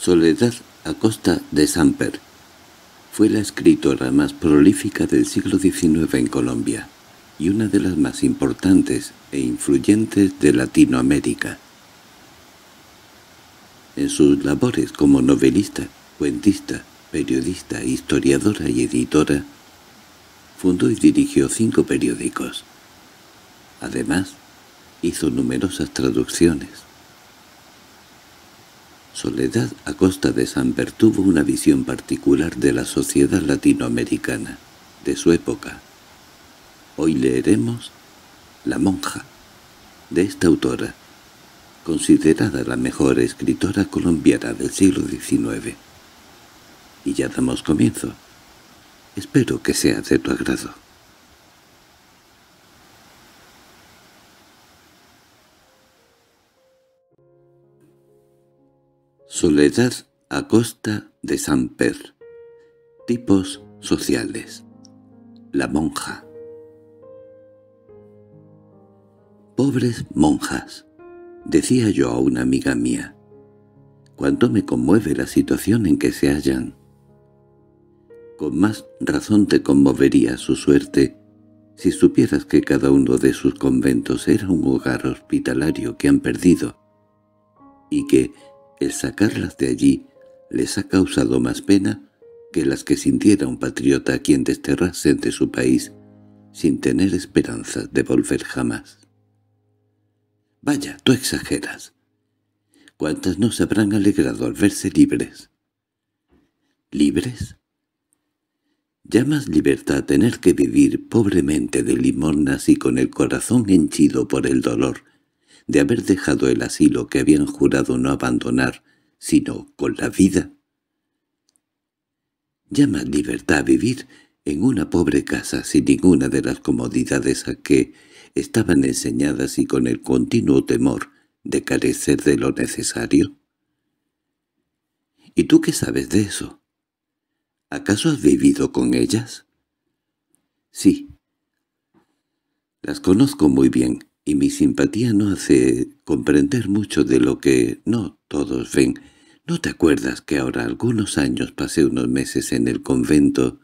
Soledad Acosta de Samper fue la escritora más prolífica del siglo XIX en Colombia y una de las más importantes e influyentes de Latinoamérica. En sus labores como novelista, cuentista, periodista, historiadora y editora, fundó y dirigió cinco periódicos. Además, hizo numerosas traducciones. Soledad Acosta de San tuvo una visión particular de la sociedad latinoamericana, de su época. Hoy leeremos La monja, de esta autora, considerada la mejor escritora colombiana del siglo XIX. Y ya damos comienzo. Espero que sea de tu agrado. Soledad costa de San Pedro. Tipos sociales La monja Pobres monjas, decía yo a una amiga mía, cuánto me conmueve la situación en que se hallan. Con más razón te conmovería su suerte si supieras que cada uno de sus conventos era un hogar hospitalario que han perdido, y que el sacarlas de allí les ha causado más pena que las que sintiera un patriota a quien desterrase de su país sin tener esperanzas de volver jamás. «Vaya, tú exageras. ¿Cuántas no se habrán alegrado al verse libres?» ¿Libres? Llamas libertad tener que vivir pobremente de limornas y con el corazón henchido por el dolor, de haber dejado el asilo que habían jurado no abandonar, sino con la vida. Llama libertad vivir en una pobre casa sin ninguna de las comodidades a que estaban enseñadas y con el continuo temor de carecer de lo necesario. ¿Y tú qué sabes de eso? ¿Acaso has vivido con ellas? Sí. Las conozco muy bien y mi simpatía no hace comprender mucho de lo que no todos ven. ¿No te acuerdas que ahora algunos años pasé unos meses en el convento,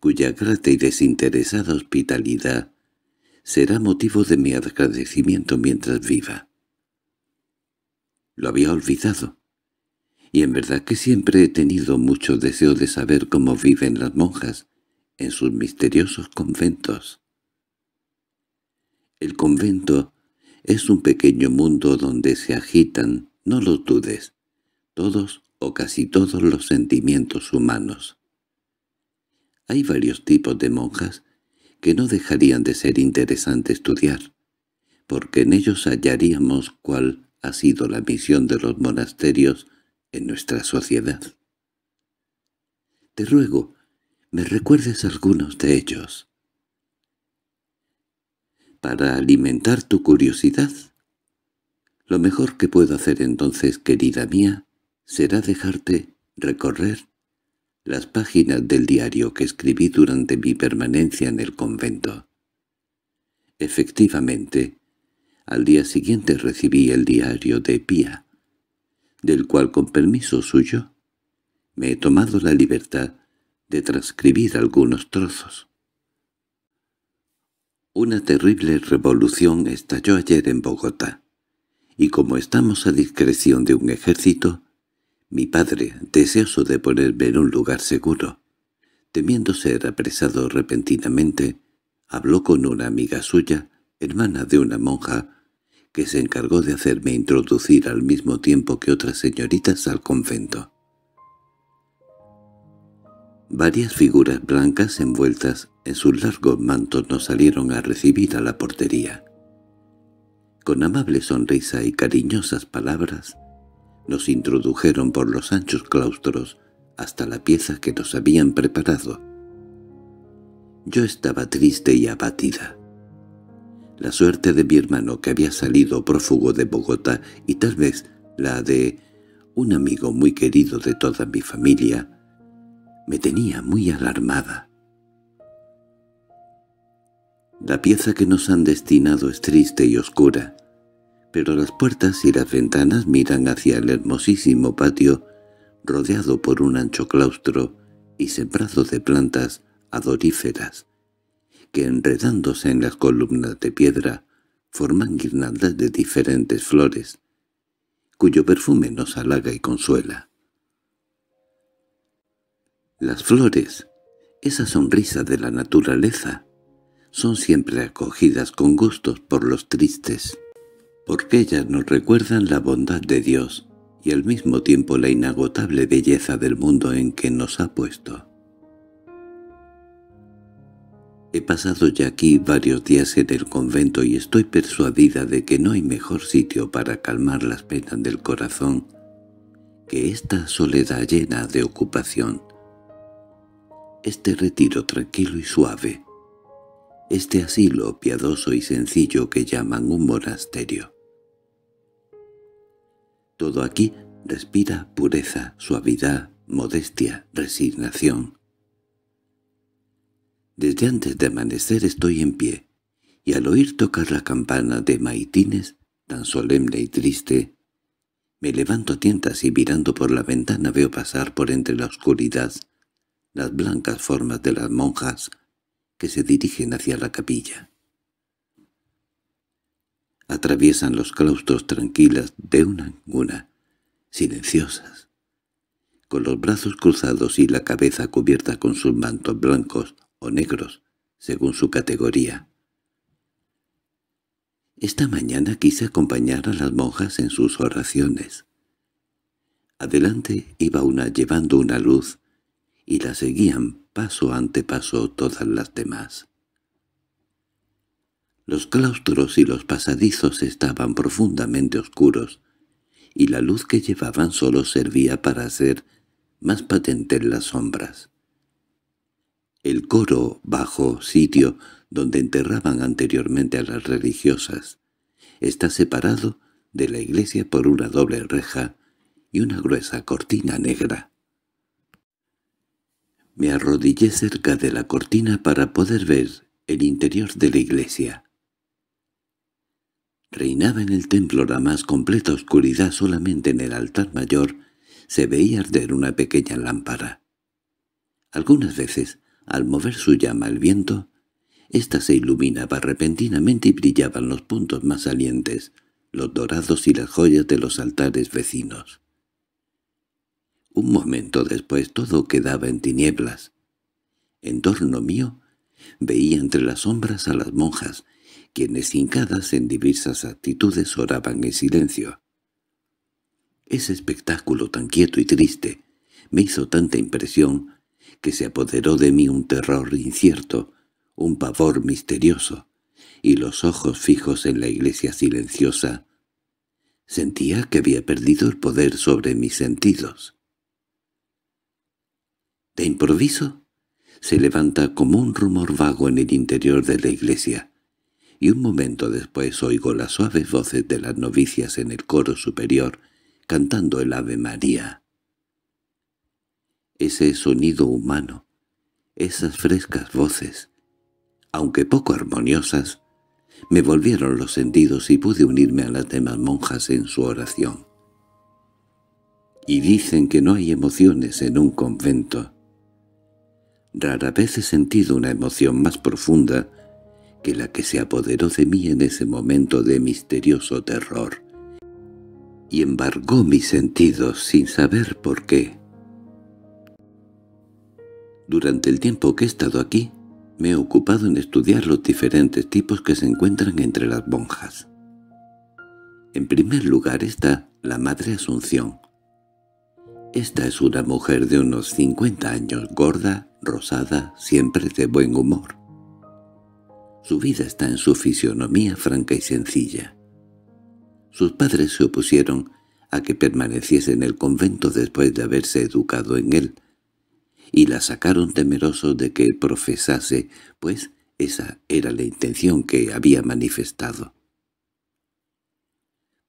cuya grata y desinteresada hospitalidad será motivo de mi agradecimiento mientras viva? Lo había olvidado. Y en verdad que siempre he tenido mucho deseo de saber cómo viven las monjas en sus misteriosos conventos. El convento es un pequeño mundo donde se agitan, no lo dudes, todos o casi todos los sentimientos humanos. Hay varios tipos de monjas que no dejarían de ser interesante estudiar, porque en ellos hallaríamos cuál ha sido la misión de los monasterios en nuestra sociedad. Te ruego, me recuerdes algunos de ellos para alimentar tu curiosidad. Lo mejor que puedo hacer entonces, querida mía, será dejarte recorrer las páginas del diario que escribí durante mi permanencia en el convento. Efectivamente, al día siguiente recibí el diario de Pía, del cual con permiso suyo me he tomado la libertad de transcribir algunos trozos. Una terrible revolución estalló ayer en Bogotá, y como estamos a discreción de un ejército, mi padre, deseoso de ponerme en un lugar seguro, temiendo ser apresado repentinamente, habló con una amiga suya, hermana de una monja, que se encargó de hacerme introducir al mismo tiempo que otras señoritas al convento. Varias figuras blancas envueltas en sus largos mantos nos salieron a recibir a la portería. Con amable sonrisa y cariñosas palabras, nos introdujeron por los anchos claustros hasta la pieza que nos habían preparado. Yo estaba triste y abatida. La suerte de mi hermano que había salido prófugo de Bogotá y tal vez la de un amigo muy querido de toda mi familia me tenía muy alarmada. La pieza que nos han destinado es triste y oscura, pero las puertas y las ventanas miran hacia el hermosísimo patio, rodeado por un ancho claustro y sembrado de plantas adoríferas, que enredándose en las columnas de piedra forman guirnaldas de diferentes flores, cuyo perfume nos halaga y consuela. Las flores, esa sonrisa de la naturaleza, son siempre acogidas con gustos por los tristes, porque ellas nos recuerdan la bondad de Dios y al mismo tiempo la inagotable belleza del mundo en que nos ha puesto. He pasado ya aquí varios días en el convento y estoy persuadida de que no hay mejor sitio para calmar las penas del corazón que esta soledad llena de ocupación este retiro tranquilo y suave, este asilo piadoso y sencillo que llaman un monasterio. Todo aquí respira pureza, suavidad, modestia, resignación. Desde antes de amanecer estoy en pie, y al oír tocar la campana de Maitines, tan solemne y triste, me levanto a tientas y mirando por la ventana veo pasar por entre la oscuridad las blancas formas de las monjas que se dirigen hacia la capilla. Atraviesan los claustros tranquilas de una en una, silenciosas, con los brazos cruzados y la cabeza cubierta con sus mantos blancos o negros, según su categoría. Esta mañana quise acompañar a las monjas en sus oraciones. Adelante iba una llevando una luz y la seguían paso ante paso todas las demás. Los claustros y los pasadizos estaban profundamente oscuros, y la luz que llevaban solo servía para hacer más patentes las sombras. El coro bajo sitio donde enterraban anteriormente a las religiosas está separado de la iglesia por una doble reja y una gruesa cortina negra. Me arrodillé cerca de la cortina para poder ver el interior de la iglesia. Reinaba en el templo la más completa oscuridad, solamente en el altar mayor se veía arder una pequeña lámpara. Algunas veces, al mover su llama el viento, ésta se iluminaba repentinamente y brillaban los puntos más salientes, los dorados y las joyas de los altares vecinos. Un momento después todo quedaba en tinieblas. En torno mío veía entre las sombras a las monjas, quienes hincadas en diversas actitudes oraban en silencio. Ese espectáculo tan quieto y triste me hizo tanta impresión que se apoderó de mí un terror incierto, un pavor misterioso, y los ojos fijos en la iglesia silenciosa. Sentía que había perdido el poder sobre mis sentidos. De improviso, se levanta como un rumor vago en el interior de la iglesia, y un momento después oigo las suaves voces de las novicias en el coro superior cantando el Ave María. Ese sonido humano, esas frescas voces, aunque poco armoniosas, me volvieron los sentidos y pude unirme a las demás monjas en su oración. Y dicen que no hay emociones en un convento. Rara vez he sentido una emoción más profunda que la que se apoderó de mí en ese momento de misterioso terror, y embargó mis sentidos sin saber por qué. Durante el tiempo que he estado aquí, me he ocupado en estudiar los diferentes tipos que se encuentran entre las monjas. En primer lugar está la Madre Asunción. Esta es una mujer de unos 50 años gorda rosada, siempre de buen humor. Su vida está en su fisionomía franca y sencilla. Sus padres se opusieron a que permaneciese en el convento después de haberse educado en él, y la sacaron temerosos de que profesase, pues esa era la intención que había manifestado.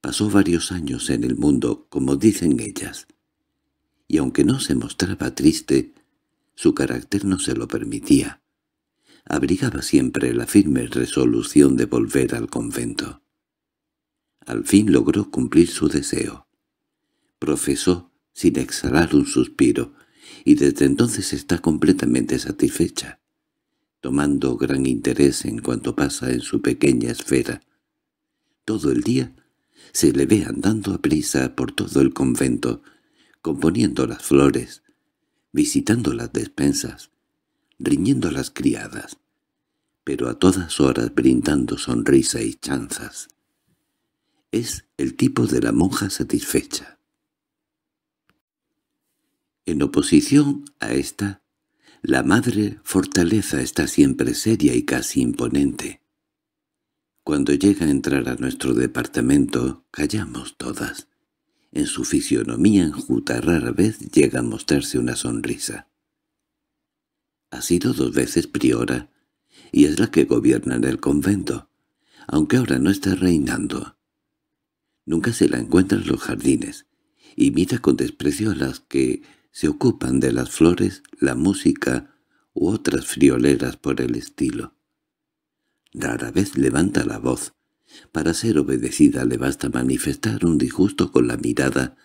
Pasó varios años en el mundo, como dicen ellas, y aunque no se mostraba triste, su carácter no se lo permitía. Abrigaba siempre la firme resolución de volver al convento. Al fin logró cumplir su deseo. Profesó sin exhalar un suspiro, y desde entonces está completamente satisfecha, tomando gran interés en cuanto pasa en su pequeña esfera. Todo el día se le ve andando a prisa por todo el convento, componiendo las flores, visitando las despensas, riñendo a las criadas, pero a todas horas brindando sonrisa y chanzas. Es el tipo de la monja satisfecha. En oposición a esta, la madre fortaleza está siempre seria y casi imponente. Cuando llega a entrar a nuestro departamento, callamos todas. En su fisionomía enjuta rara vez llega a mostrarse una sonrisa. Ha sido dos veces priora, y es la que gobierna en el convento, aunque ahora no está reinando. Nunca se la encuentra en los jardines, y mira con desprecio a las que se ocupan de las flores, la música u otras frioleras por el estilo. Rara vez levanta la voz, para ser obedecida le basta manifestar un disgusto con la mirada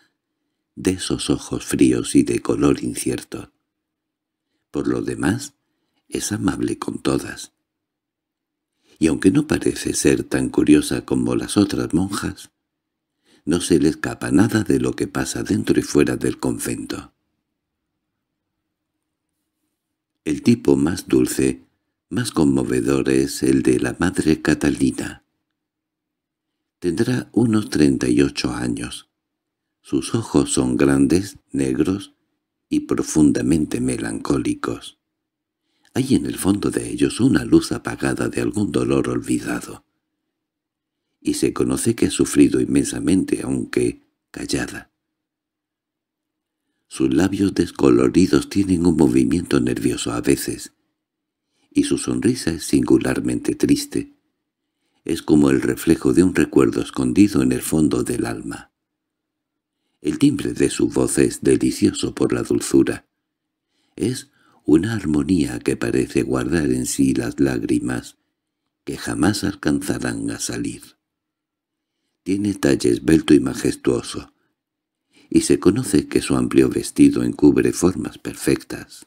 de esos ojos fríos y de color incierto. Por lo demás, es amable con todas. Y aunque no parece ser tan curiosa como las otras monjas, no se le escapa nada de lo que pasa dentro y fuera del convento. El tipo más dulce, más conmovedor es el de la madre Catalina. Tendrá unos 38 años. Sus ojos son grandes, negros y profundamente melancólicos. Hay en el fondo de ellos una luz apagada de algún dolor olvidado. Y se conoce que ha sufrido inmensamente, aunque callada. Sus labios descoloridos tienen un movimiento nervioso a veces, y su sonrisa es singularmente triste es como el reflejo de un recuerdo escondido en el fondo del alma. El timbre de su voz es delicioso por la dulzura. Es una armonía que parece guardar en sí las lágrimas que jamás alcanzarán a salir. Tiene talle esbelto y majestuoso, y se conoce que su amplio vestido encubre formas perfectas.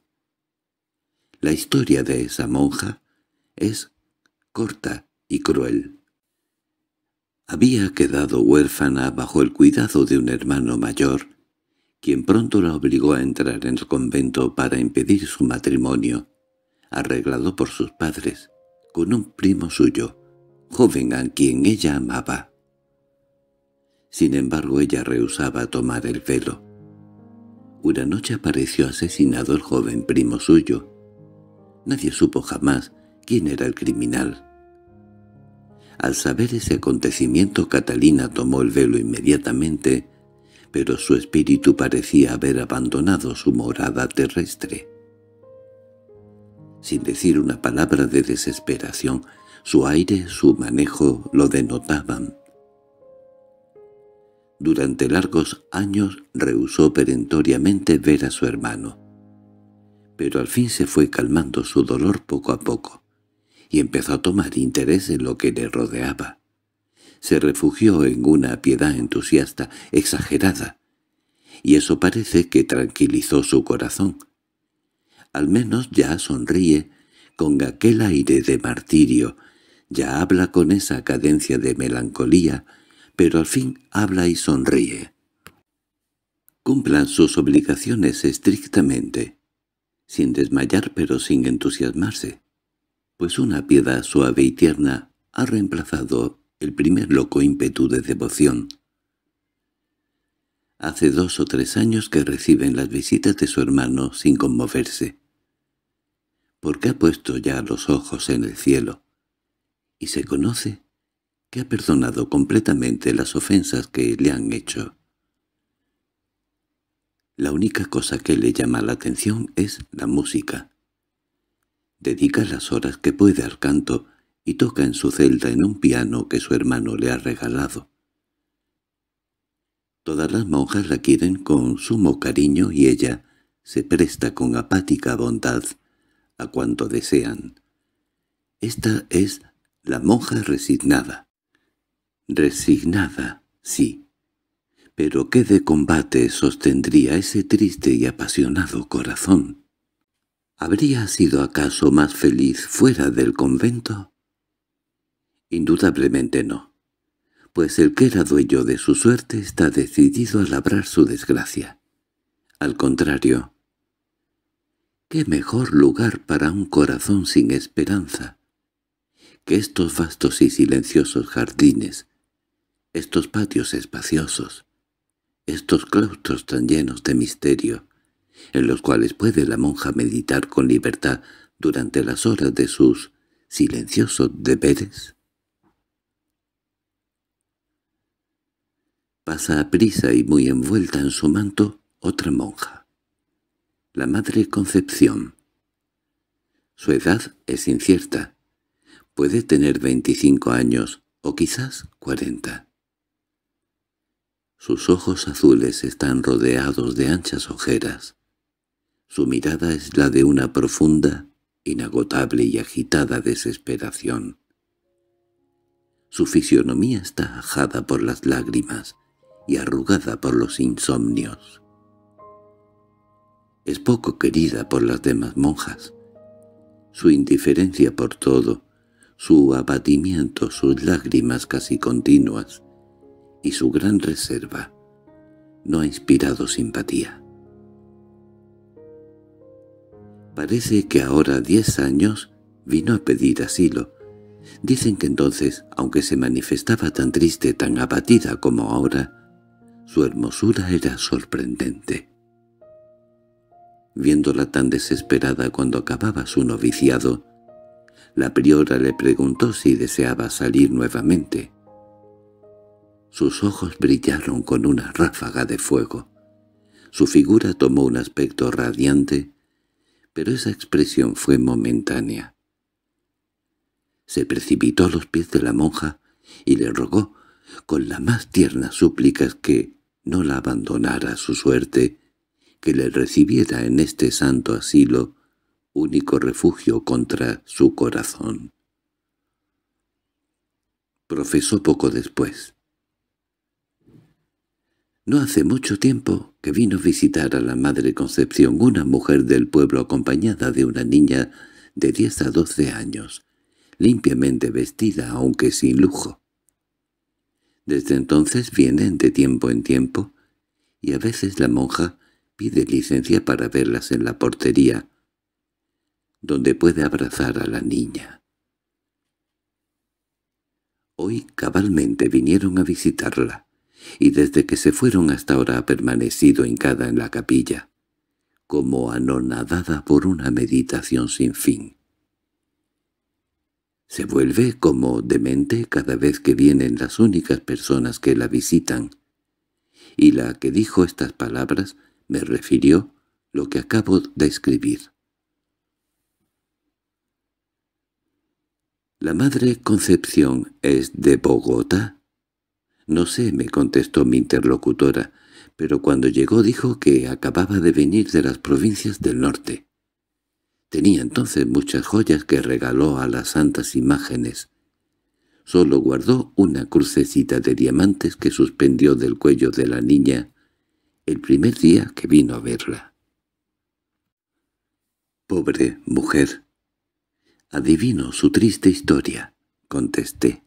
La historia de esa monja es corta y cruel. Había quedado huérfana bajo el cuidado de un hermano mayor, quien pronto la obligó a entrar en el convento para impedir su matrimonio, arreglado por sus padres, con un primo suyo, joven a quien ella amaba. Sin embargo, ella rehusaba tomar el velo. Una noche apareció asesinado el joven primo suyo. Nadie supo jamás quién era el criminal. Al saber ese acontecimiento Catalina tomó el velo inmediatamente, pero su espíritu parecía haber abandonado su morada terrestre. Sin decir una palabra de desesperación, su aire, su manejo lo denotaban. Durante largos años rehusó perentoriamente ver a su hermano, pero al fin se fue calmando su dolor poco a poco y empezó a tomar interés en lo que le rodeaba. Se refugió en una piedad entusiasta, exagerada, y eso parece que tranquilizó su corazón. Al menos ya sonríe con aquel aire de martirio, ya habla con esa cadencia de melancolía, pero al fin habla y sonríe. Cumplan sus obligaciones estrictamente, sin desmayar pero sin entusiasmarse pues una piedad suave y tierna ha reemplazado el primer loco ímpetu de devoción. Hace dos o tres años que reciben las visitas de su hermano sin conmoverse, porque ha puesto ya los ojos en el cielo, y se conoce que ha perdonado completamente las ofensas que le han hecho. La única cosa que le llama la atención es la música. Dedica las horas que puede al canto y toca en su celda en un piano que su hermano le ha regalado. Todas las monjas la quieren con sumo cariño y ella se presta con apática bondad a cuanto desean. Esta es la monja resignada. Resignada, sí. Pero qué de combate sostendría ese triste y apasionado corazón. ¿Habría sido acaso más feliz fuera del convento? Indudablemente no, pues el que era dueño de su suerte está decidido a labrar su desgracia. Al contrario, ¿qué mejor lugar para un corazón sin esperanza? Que estos vastos y silenciosos jardines, estos patios espaciosos, estos claustros tan llenos de misterio, en los cuales puede la monja meditar con libertad durante las horas de sus silenciosos deberes? Pasa a prisa y muy envuelta en su manto otra monja, la Madre Concepción. Su edad es incierta. Puede tener 25 años o quizás 40. Sus ojos azules están rodeados de anchas ojeras. Su mirada es la de una profunda, inagotable y agitada desesperación. Su fisionomía está ajada por las lágrimas y arrugada por los insomnios. Es poco querida por las demás monjas. Su indiferencia por todo, su abatimiento, sus lágrimas casi continuas y su gran reserva no ha inspirado simpatía. Parece que ahora diez años vino a pedir asilo. Dicen que entonces, aunque se manifestaba tan triste, tan abatida como ahora, su hermosura era sorprendente. Viéndola tan desesperada cuando acababa su noviciado, la priora le preguntó si deseaba salir nuevamente. Sus ojos brillaron con una ráfaga de fuego. Su figura tomó un aspecto radiante pero esa expresión fue momentánea. Se precipitó a los pies de la monja y le rogó, con las más tiernas súplicas, que no la abandonara a su suerte, que le recibiera en este santo asilo, único refugio contra su corazón. Profesó poco después. No hace mucho tiempo que vino a visitar a la Madre Concepción una mujer del pueblo acompañada de una niña de 10 a 12 años, limpiamente vestida aunque sin lujo. Desde entonces vienen de tiempo en tiempo, y a veces la monja pide licencia para verlas en la portería, donde puede abrazar a la niña. Hoy cabalmente vinieron a visitarla y desde que se fueron hasta ahora ha permanecido hincada en la capilla, como anonadada por una meditación sin fin. Se vuelve como demente cada vez que vienen las únicas personas que la visitan, y la que dijo estas palabras me refirió lo que acabo de escribir. La Madre Concepción es de Bogotá, no sé, me contestó mi interlocutora, pero cuando llegó dijo que acababa de venir de las provincias del norte. Tenía entonces muchas joyas que regaló a las santas imágenes. Solo guardó una crucecita de diamantes que suspendió del cuello de la niña el primer día que vino a verla. Pobre mujer. Adivino su triste historia, contesté.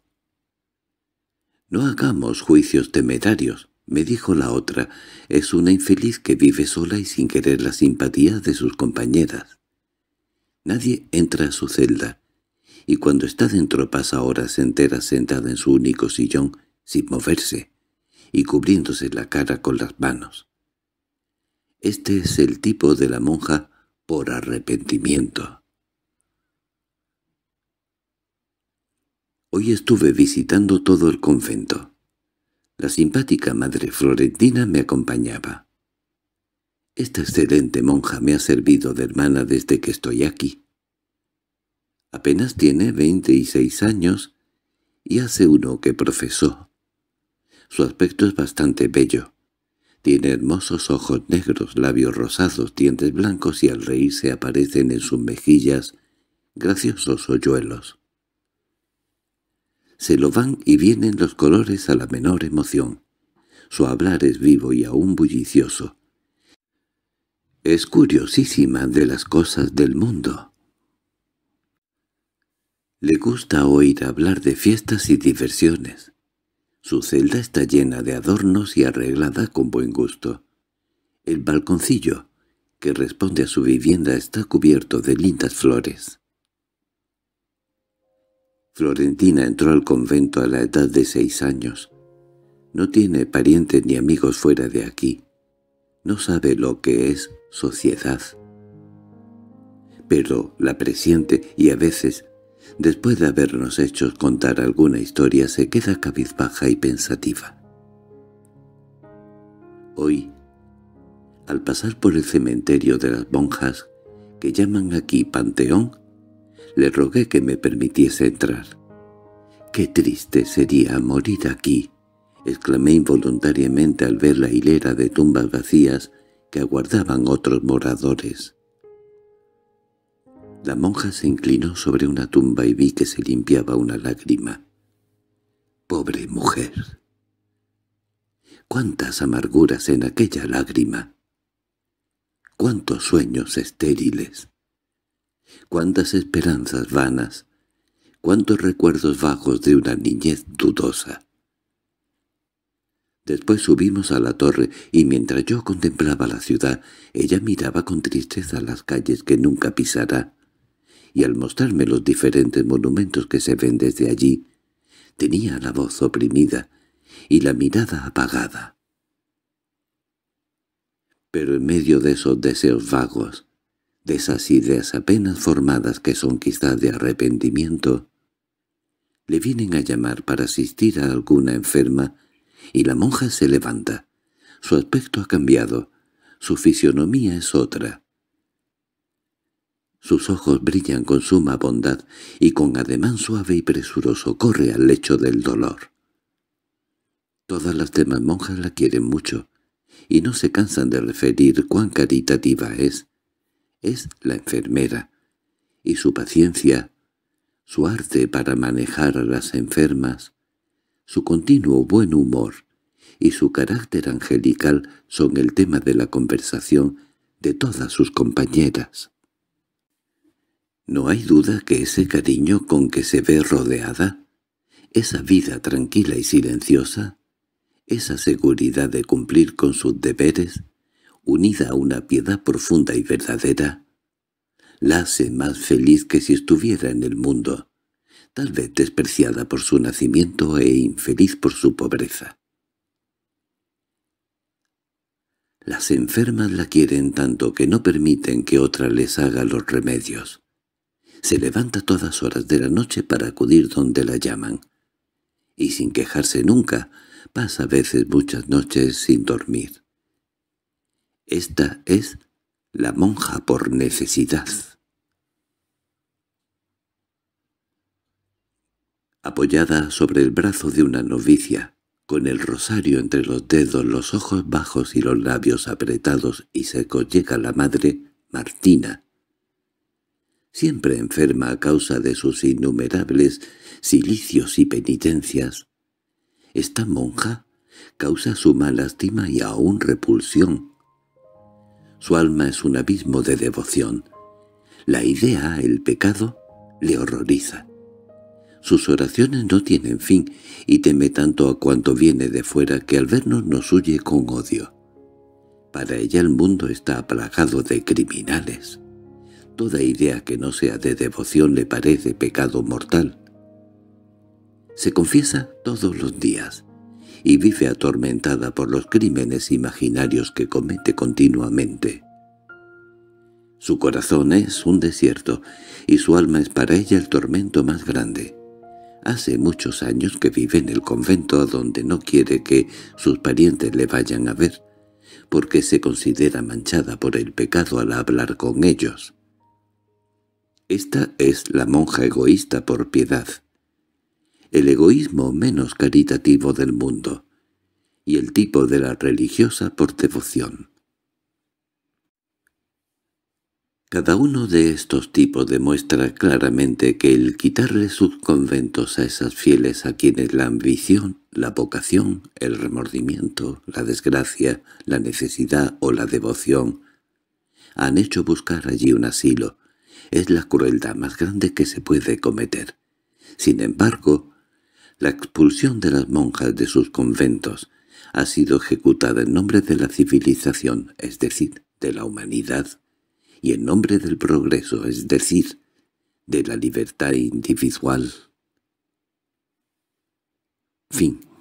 —No hagamos juicios temerarios —me dijo la otra—, es una infeliz que vive sola y sin querer la simpatía de sus compañeras. Nadie entra a su celda, y cuando está dentro pasa horas enteras sentada en su único sillón, sin moverse, y cubriéndose la cara con las manos. Este es el tipo de la monja por arrepentimiento. Hoy estuve visitando todo el convento. La simpática madre florentina me acompañaba. Esta excelente monja me ha servido de hermana desde que estoy aquí. Apenas tiene seis años y hace uno que profesó. Su aspecto es bastante bello. Tiene hermosos ojos negros, labios rosados, dientes blancos y al reírse aparecen en sus mejillas graciosos hoyuelos. Se lo van y vienen los colores a la menor emoción. Su hablar es vivo y aún bullicioso. Es curiosísima de las cosas del mundo. Le gusta oír hablar de fiestas y diversiones. Su celda está llena de adornos y arreglada con buen gusto. El balconcillo, que responde a su vivienda, está cubierto de lindas flores. Florentina entró al convento a la edad de seis años. No tiene parientes ni amigos fuera de aquí. No sabe lo que es sociedad. Pero la presiente y a veces, después de habernos hecho contar alguna historia, se queda cabizbaja y pensativa. Hoy, al pasar por el cementerio de las monjas, que llaman aquí Panteón, le rogué que me permitiese entrar. «¡Qué triste sería morir aquí!» exclamé involuntariamente al ver la hilera de tumbas vacías que aguardaban otros moradores. La monja se inclinó sobre una tumba y vi que se limpiaba una lágrima. «¡Pobre mujer!» ¡Cuántas amarguras en aquella lágrima! ¡Cuántos sueños estériles! cuántas esperanzas vanas, cuántos recuerdos vagos de una niñez dudosa. Después subimos a la torre, y mientras yo contemplaba la ciudad, ella miraba con tristeza las calles que nunca pisará, y al mostrarme los diferentes monumentos que se ven desde allí, tenía la voz oprimida y la mirada apagada. Pero en medio de esos deseos vagos, de esas ideas apenas formadas que son quizá de arrepentimiento, le vienen a llamar para asistir a alguna enferma, y la monja se levanta. Su aspecto ha cambiado, su fisionomía es otra. Sus ojos brillan con suma bondad y con ademán suave y presuroso corre al lecho del dolor. Todas las demás monjas la quieren mucho, y no se cansan de referir cuán caritativa es, es la enfermera, y su paciencia, su arte para manejar a las enfermas, su continuo buen humor y su carácter angelical son el tema de la conversación de todas sus compañeras. No hay duda que ese cariño con que se ve rodeada, esa vida tranquila y silenciosa, esa seguridad de cumplir con sus deberes, unida a una piedad profunda y verdadera, la hace más feliz que si estuviera en el mundo, tal vez despreciada por su nacimiento e infeliz por su pobreza. Las enfermas la quieren tanto que no permiten que otra les haga los remedios. Se levanta todas horas de la noche para acudir donde la llaman, y sin quejarse nunca, pasa a veces muchas noches sin dormir. Esta es la monja por necesidad. Apoyada sobre el brazo de una novicia, con el rosario entre los dedos, los ojos bajos y los labios apretados y secos llega la madre, Martina, siempre enferma a causa de sus innumerables silicios y penitencias. Esta monja causa suma lástima y aún repulsión su alma es un abismo de devoción. La idea, el pecado, le horroriza. Sus oraciones no tienen fin y teme tanto a cuanto viene de fuera que al vernos nos huye con odio. Para ella el mundo está plagado de criminales. Toda idea que no sea de devoción le parece pecado mortal. Se confiesa todos los días y vive atormentada por los crímenes imaginarios que comete continuamente. Su corazón es un desierto, y su alma es para ella el tormento más grande. Hace muchos años que vive en el convento a donde no quiere que sus parientes le vayan a ver, porque se considera manchada por el pecado al hablar con ellos. Esta es la monja egoísta por piedad, el egoísmo menos caritativo del mundo, y el tipo de la religiosa por devoción. Cada uno de estos tipos demuestra claramente que el quitarle sus conventos a esas fieles a quienes la ambición, la vocación, el remordimiento, la desgracia, la necesidad o la devoción han hecho buscar allí un asilo, es la crueldad más grande que se puede cometer. Sin embargo, la expulsión de las monjas de sus conventos ha sido ejecutada en nombre de la civilización, es decir, de la humanidad, y en nombre del progreso, es decir, de la libertad individual. Fin